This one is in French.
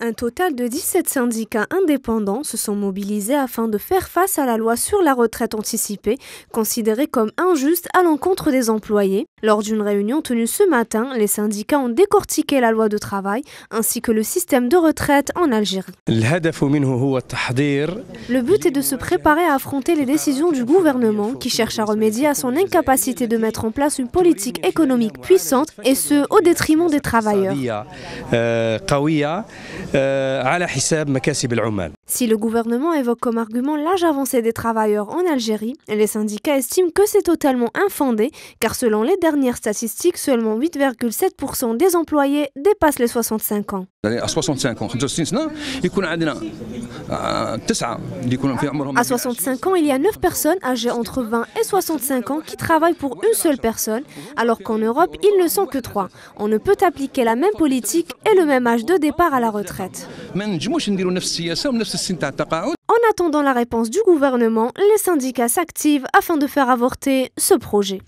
Un total de 17 syndicats indépendants se sont mobilisés afin de faire face à la loi sur la retraite anticipée, considérée comme injuste à l'encontre des employés. Lors d'une réunion tenue ce matin, les syndicats ont décortiqué la loi de travail ainsi que le système de retraite en Algérie. Le but est de se préparer à affronter les décisions du gouvernement qui cherche à remédier à son incapacité de mettre en place une politique économique puissante et ce au détriment des travailleurs. آه، قوية آه، على حساب مكاسب العمال Si le gouvernement évoque comme argument l'âge avancé des travailleurs en Algérie, les syndicats estiment que c'est totalement infondé, car selon les dernières statistiques, seulement 8,7% des employés dépassent les 65 ans. À 65 ah, ans, il y a 9 personnes âgées entre 20 et 65 ans qui travaillent pour une seule personne, alors qu'en Europe, ils ne sont que 3. On ne peut appliquer la même politique et le même âge de départ à la retraite. En attendant la réponse du gouvernement, les syndicats s'activent afin de faire avorter ce projet.